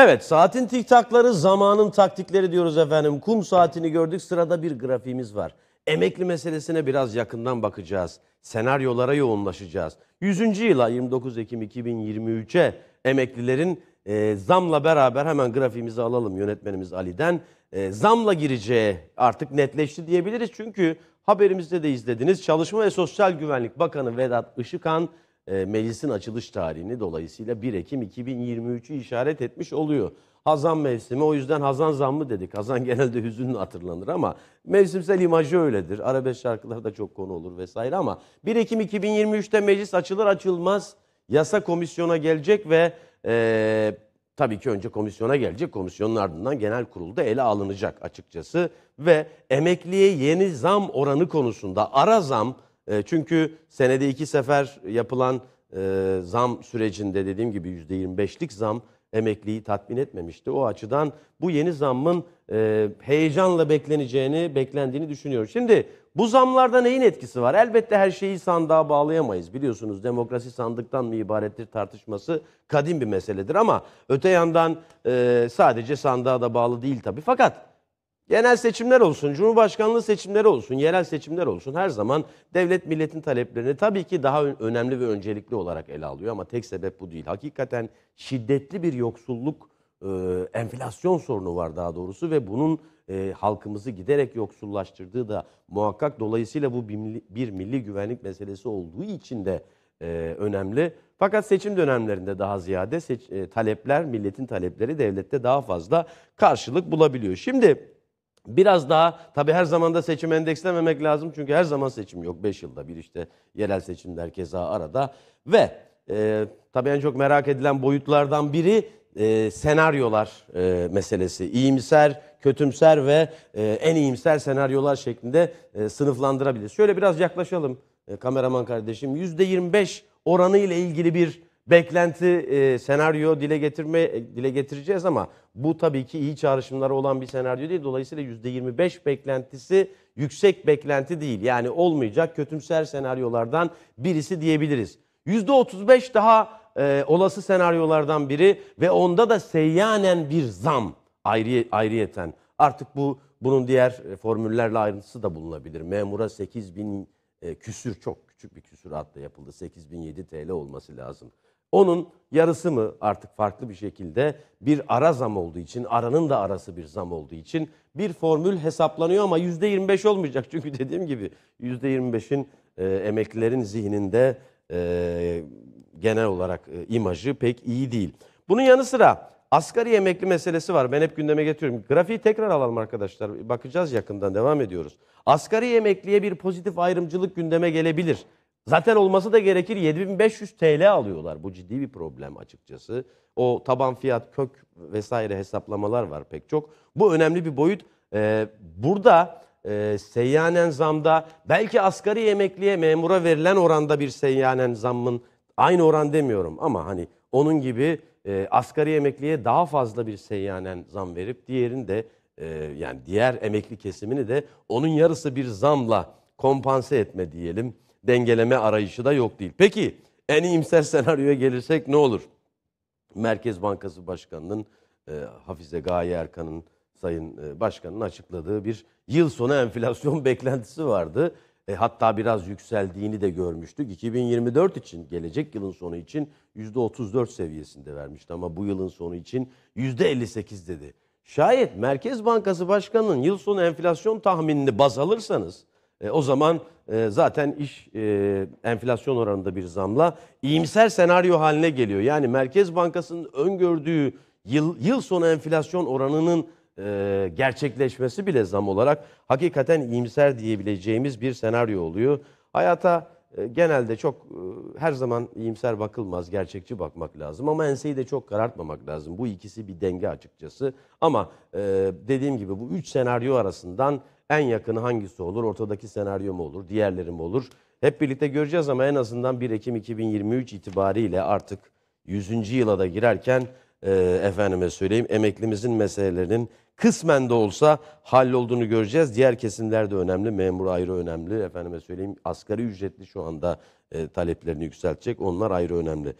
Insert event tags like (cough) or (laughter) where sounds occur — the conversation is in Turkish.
Evet saatin tiktakları zamanın taktikleri diyoruz efendim. Kum saatini gördük sırada bir grafiğimiz var. Emekli meselesine biraz yakından bakacağız. Senaryolara yoğunlaşacağız. 100. yıla 29 Ekim 2023'e emeklilerin e, zamla beraber hemen grafiğimizi alalım yönetmenimiz Ali'den. E, zamla gireceği artık netleşti diyebiliriz. Çünkü haberimizde de izlediniz. Çalışma ve Sosyal Güvenlik Bakanı Vedat Işıkan e, meclisin açılış tarihini dolayısıyla 1 Ekim 2023'ü işaret etmiş oluyor. Hazan mevsimi o yüzden Hazan zammı dedik. Hazan (laughs) genelde hüzünlü hatırlanır ama mevsimsel imajı öyledir. Arabesk şarkılar çok konu olur vesaire ama 1 Ekim 2023'te meclis açılır açılmaz yasa komisyona gelecek ve e, tabii ki önce komisyona gelecek. Komisyonun ardından genel kurulda ele alınacak açıkçası ve emekliye yeni zam oranı konusunda ara zam e, çünkü senede iki sefer yapılan e, zam sürecinde dediğim gibi %25'lik zam emekliyi tatmin etmemişti. O açıdan bu yeni zammın e, heyecanla bekleneceğini, beklendiğini düşünüyorum. Şimdi bu zamlarda neyin etkisi var? Elbette her şeyi sandığa bağlayamayız. Biliyorsunuz demokrasi sandıktan mı ibarettir tartışması kadim bir meseledir ama öte yandan e, sadece sandığa da bağlı değil tabii. Fakat Genel seçimler olsun, cumhurbaşkanlığı seçimleri olsun, yerel seçimler olsun her zaman devlet milletin taleplerini tabii ki daha önemli ve öncelikli olarak ele alıyor ama tek sebep bu değil. Hakikaten şiddetli bir yoksulluk, enflasyon sorunu var daha doğrusu ve bunun e, halkımızı giderek yoksullaştırdığı da muhakkak dolayısıyla bu bir milli, bir milli güvenlik meselesi olduğu için de e, önemli. Fakat seçim dönemlerinde daha ziyade seç, e, talepler, milletin talepleri devlette daha fazla karşılık bulabiliyor. Şimdi Biraz daha tabii her zaman da seçim endekslememek lazım. Çünkü her zaman seçim yok. 5 yılda bir işte yerel seçimler keza arada. Ve e, tabii en çok merak edilen boyutlardan biri e, senaryolar e, meselesi. İyimser, kötümser ve e, en iyimser senaryolar şeklinde e, sınıflandırabiliriz. Şöyle biraz yaklaşalım e, kameraman kardeşim. %25 oranı ile ilgili bir beklenti, e, senaryo dile getirme e, dile getireceğiz ama bu tabii ki iyi çağrışımları olan bir senaryo değil. Dolayısıyla %25 beklentisi yüksek beklenti değil. Yani olmayacak kötümser senaryolardan birisi diyebiliriz. %35 daha e, olası senaryolardan biri ve onda da seyyanen bir zam ayrı, ayrıyeten. Artık bu bunun diğer e, formüllerle ayrıntısı da bulunabilir. Memura 8 bin e, küsür çok küçük bir küsür adla yapıldı. 8007 TL olması lazım. Onun yarısı mı artık farklı bir şekilde bir ara zam olduğu için, aranın da arası bir zam olduğu için bir formül hesaplanıyor ama %25 olmayacak. (laughs) Çünkü dediğim gibi %25'in e, emeklilerin zihninde e, genel olarak e, imajı pek iyi değil. Bunun yanı sıra asgari emekli meselesi var. Ben hep gündeme getiriyorum. Grafiği tekrar alalım arkadaşlar. Bakacağız yakından devam ediyoruz. Asgari emekliye bir pozitif ayrımcılık gündeme gelebilir. Zaten olması da gerekir 7500 TL alıyorlar. Bu ciddi bir problem açıkçası. O taban fiyat, kök vesaire hesaplamalar var pek çok. Bu önemli bir boyut. Ee, burada e, seyyanen zamda belki asgari emekliye memura verilen oranda bir seyyanen zammın aynı oran demiyorum ama hani onun gibi e, asgari emekliye daha fazla bir seyyanen zam verip diğerini de e, yani diğer emekli kesimini de onun yarısı bir zamla kompanse etme diyelim dengeleme arayışı da yok değil. Peki en iyimser (laughs) senaryoya gelirsek ne olur? Merkez Bankası Başkanı'nın e, Hafize Gaye Erkan'ın Sayın e, Başkan'ın açıkladığı bir yıl sonu enflasyon (laughs) beklentisi vardı. E, hatta biraz yükseldiğini de görmüştük. 2024 için gelecek yılın sonu için %34 seviyesinde vermişti ama bu yılın sonu için %58 dedi. Şayet Merkez Bankası Başkanı'nın yıl sonu enflasyon tahminini baz alırsanız e, o zaman e, zaten iş e, enflasyon oranında bir zamla iyimser senaryo haline geliyor. Yani Merkez Bankası'nın öngördüğü yıl, yıl sonu enflasyon oranının e, gerçekleşmesi bile zam olarak hakikaten iyimser diyebileceğimiz bir senaryo oluyor. Hayata e, genelde çok e, her zaman iyimser bakılmaz, gerçekçi bakmak lazım ama enseyi de çok karartmamak lazım. Bu ikisi bir denge açıkçası. Ama e, dediğim gibi bu üç senaryo arasından en yakını hangisi olur? Ortadaki senaryo mu olur? Diğerleri mi olur? Hep birlikte göreceğiz ama en azından 1 Ekim 2023 itibariyle artık 100. yıla da girerken e, efendime söyleyeyim emeklimizin meselelerinin kısmen de olsa hallolduğunu göreceğiz. Diğer kesimler de önemli. Memur ayrı önemli. Efendime söyleyeyim asgari ücretli şu anda e, taleplerini yükseltecek. Onlar ayrı önemli.